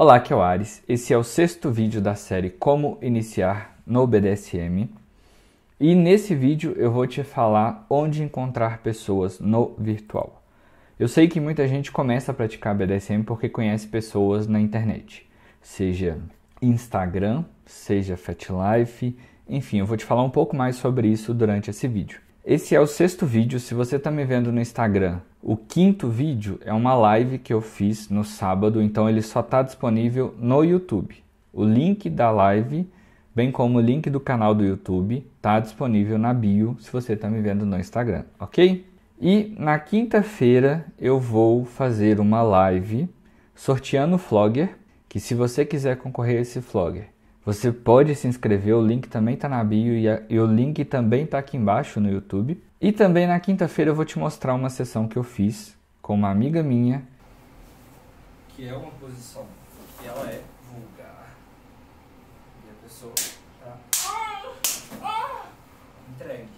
Olá, aqui é o Ares. Esse é o sexto vídeo da série Como Iniciar no BDSM. E nesse vídeo eu vou te falar onde encontrar pessoas no virtual. Eu sei que muita gente começa a praticar BDSM porque conhece pessoas na internet, seja Instagram, seja FetLife, enfim, eu vou te falar um pouco mais sobre isso durante esse vídeo. Esse é o sexto vídeo se você está me vendo no Instagram. O quinto vídeo é uma live que eu fiz no sábado, então ele só está disponível no YouTube. O link da live, bem como o link do canal do YouTube, está disponível na bio se você está me vendo no Instagram, ok? E na quinta-feira eu vou fazer uma live sorteando o Flogger, que se você quiser concorrer a esse Flogger, você pode se inscrever, o link também está na bio e, a, e, o link também está aqui embaixo no YouTube. E também na quinta-feira eu vou te mostrar uma sessão que eu fiz com uma amiga minha. Que é uma posição que ela é vulgar. E a pessoa tá entregue.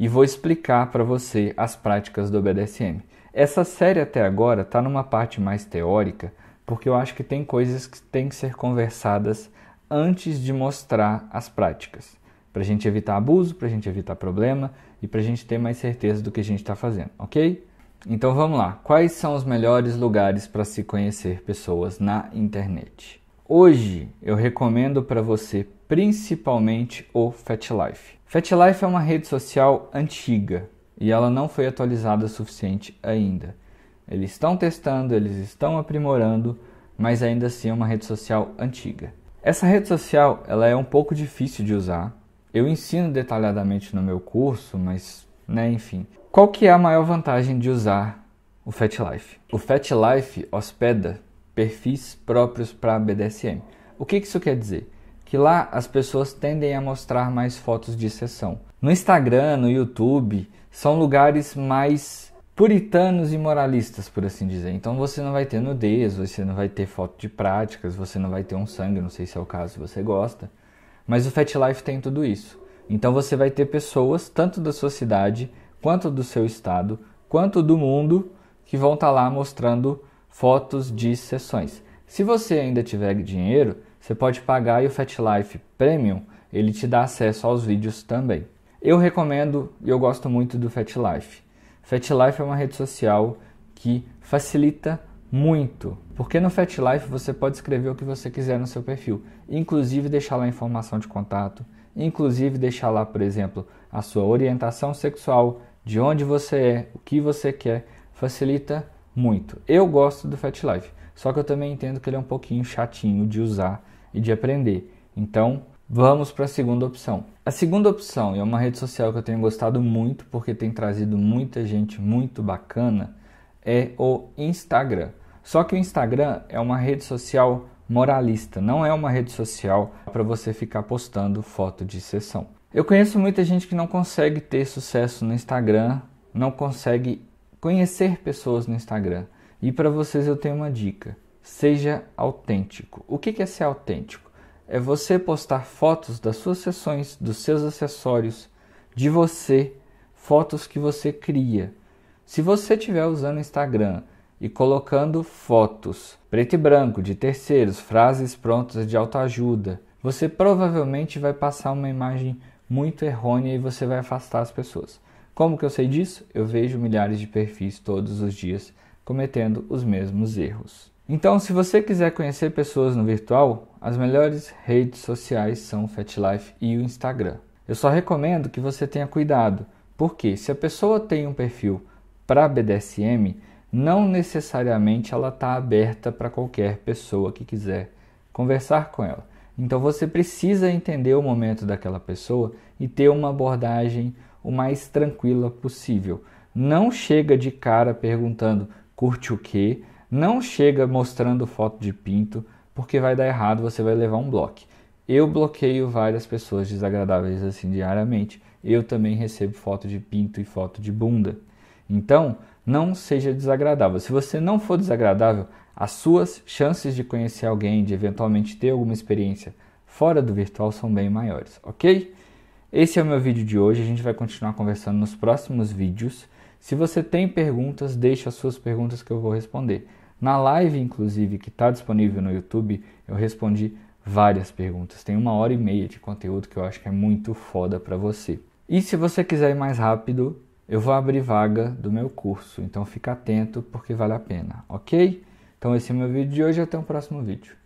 E vou explicar para você as práticas do BDSM. Essa série até agora está numa parte mais teórica, porque eu acho que tem coisas que têm que ser conversadas antes de mostrar as práticas, para a gente evitar abuso, para a gente evitar problema e para a gente ter mais certeza do que a gente está fazendo, ok? Então vamos lá. Quais são os melhores lugares para se conhecer pessoas na internet? Hoje eu recomendo para você principalmente o FetLife. FetLife é uma rede social antiga, e ela não foi atualizada o suficiente ainda. Eles estão testando, eles estão aprimorando, mas ainda assim é uma rede social antiga. Essa rede social ela é um pouco difícil de usar. Eu ensino detalhadamente no meu curso, mas né, enfim. Qual que é a maior vantagem de usar o FatLife? O FatLife hospeda perfis próprios para BDSM. O que, que isso quer dizer? que lá as pessoas tendem a mostrar mais fotos de sessão. No Instagram, no YouTube, são lugares mais puritanos e moralistas, por assim dizer. Então você não vai ter nudez, você não vai ter foto de práticas, você não vai ter um sangue, não sei se é o caso, se você gosta. Mas o Fat Life tem tudo isso. Então você vai ter pessoas, tanto da sua cidade, quanto do seu estado, quanto do mundo, que vão estar tá lá mostrando fotos de sessões. Se você ainda tiver dinheiro, você pode pagar e o FetLife Premium ele te dá acesso aos vídeos também. Eu recomendo e eu gosto muito do FetLife. FetLife é uma rede social que facilita muito, porque no FetLife você pode escrever o que você quiser no seu perfil, inclusive deixar lá informação de contato, inclusive deixar lá, por exemplo, a sua orientação sexual, de onde você é, o que você quer, facilita muito. Eu gosto do FetLife, só que eu também entendo que ele é um pouquinho chatinho de usar e de aprender. Então, vamos para a segunda opção. A segunda opção é uma rede social que eu tenho gostado muito porque tem trazido muita gente muito bacana é o Instagram. Só que o Instagram é uma rede social moralista, não é uma rede social para você ficar postando foto de sessão. Eu conheço muita gente que não consegue ter sucesso no Instagram, não consegue conhecer pessoas no Instagram. E para vocês eu tenho uma dica. Seja autêntico. O que é ser autêntico? É você postar fotos das suas sessões, dos seus acessórios, de você, fotos que você cria. Se você estiver usando Instagram e colocando fotos preto e branco de terceiros, frases prontas de autoajuda, você provavelmente vai passar uma imagem muito errônea e você vai afastar as pessoas. Como que eu sei disso? Eu vejo milhares de perfis todos os dias cometendo os mesmos erros. Então, se você quiser conhecer pessoas no virtual, as melhores redes sociais são o FatLife e o Instagram. Eu só recomendo que você tenha cuidado, porque se a pessoa tem um perfil para BDSM, não necessariamente ela está aberta para qualquer pessoa que quiser conversar com ela. Então você precisa entender o momento daquela pessoa e ter uma abordagem o mais tranquila possível. Não chega de cara perguntando curte o quê? Não chega mostrando foto de pinto, porque vai dar errado, você vai levar um bloco. Eu bloqueio várias pessoas desagradáveis assim diariamente. Eu também recebo foto de pinto e foto de bunda. Então, não seja desagradável. Se você não for desagradável, as suas chances de conhecer alguém, de eventualmente ter alguma experiência fora do virtual são bem maiores, ok? Esse é o meu vídeo de hoje. A gente vai continuar conversando nos próximos vídeos. Se você tem perguntas, deixe as suas perguntas que eu vou responder. Na live, inclusive, que está disponível no YouTube, eu respondi várias perguntas. Tem uma hora e meia de conteúdo que eu acho que é muito foda para você. E se você quiser ir mais rápido, eu vou abrir vaga do meu curso, então fica atento porque vale a pena, ok? Então esse é o meu vídeo de hoje, até o próximo vídeo.